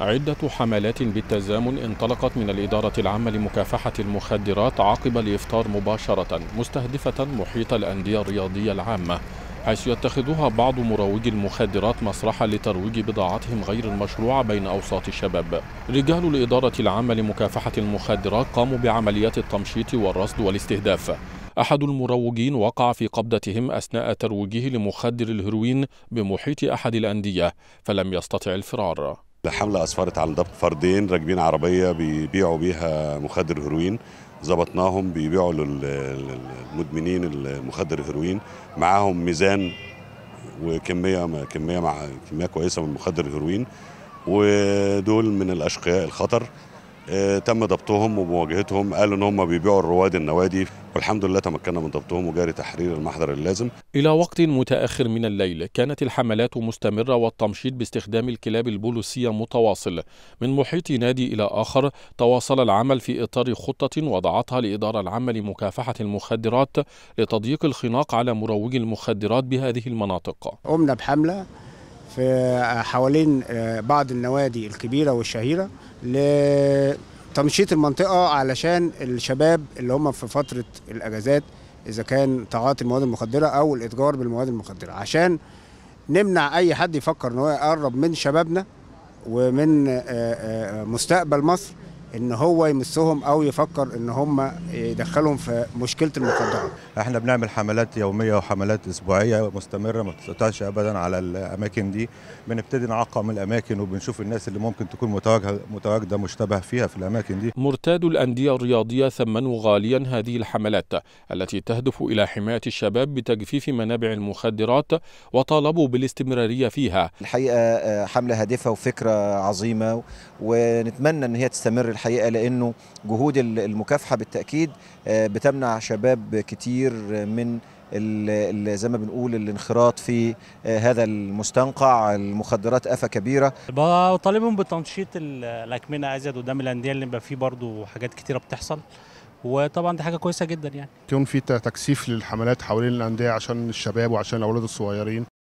عدة حملات بالتزامن انطلقت من الإدارة العامة لمكافحة المخدرات عقب الإفطار مباشرة مستهدفة محيط الأندية الرياضية العامة حيث يتخذها بعض مروجي المخدرات مسرحا لترويج بضاعتهم غير المشروعة بين أوساط الشباب رجال الإدارة العامة لمكافحة المخدرات قاموا بعمليات التمشيط والرصد والاستهداف أحد المروجين وقع في قبضتهم أثناء ترويجه لمخدر الهيروين بمحيط أحد الأندية فلم يستطع الفرار الحملة أسفرت عن ضبط فردين راكبين عربية بيبيعوا بيها مخدر هروين ظبطناهم بيبيعوا للمدمنين المخدر الهيروين معاهم ميزان وكمية كمية مع كمية كويسة من مخدر الهيروين ودول من الأشقياء الخطر آه، تم ضبطهم ومواجهتهم قالوا ان هم بيبيعوا الرواد النوادي والحمد لله تمكنا من ضبطهم وجاري تحرير المحضر اللازم الى وقت متاخر من الليل كانت الحملات مستمره والتمشيط باستخدام الكلاب البوليسيه متواصل من محيط نادي الى اخر تواصل العمل في اطار خطه وضعتها الاداره العامه لمكافحه المخدرات لتضييق الخناق على مروجي المخدرات بهذه المناطق قمنا بحمله في آه، حوالين آه، بعض النوادي الكبيره والشهيره لتنشيط المنطقه علشان الشباب اللي هم في فتره الاجازات اذا كان تعاطي المواد المخدره او الاتجار بالمواد المخدره عشان نمنع اي حد يفكر ان هو يقرب من شبابنا ومن آه، مستقبل مصر ان هو يمسهم او يفكر ان هم يدخلهم في مشكله المخدرات. احنا بنعمل حملات يوميه وحملات اسبوعيه مستمره ما بتقطعش ابدا على الاماكن دي بنبتدي نعقم الاماكن وبنشوف الناس اللي ممكن تكون متواجده متواجده مشتبه فيها في الاماكن دي. مرتاد الانديه الرياضيه ثمنوا غاليا هذه الحملات التي تهدف الى حمايه الشباب بتجفيف منابع المخدرات وطالبوا بالاستمراريه فيها. الحقيقه آه، حمله هادفه وفكره عظيمه ونتمنى ان هي تستمر الحقيقه لانه جهود المكافحه بالتاكيد آه، بتمنع شباب كتير من زي ما بنقول الانخراط في آه، هذا المستنقع المخدرات آفة كبيرة بطالبهم بتنشيط الأكمنة أزيد قدام الأندية اللي بيبقى فيه برضو حاجات كتيرة بتحصل وطبعا دي حاجه كويسه جدا يعني يكون في تكثيف للحملات حوالين الانديه عشان الشباب وعشان الاولاد الصغيرين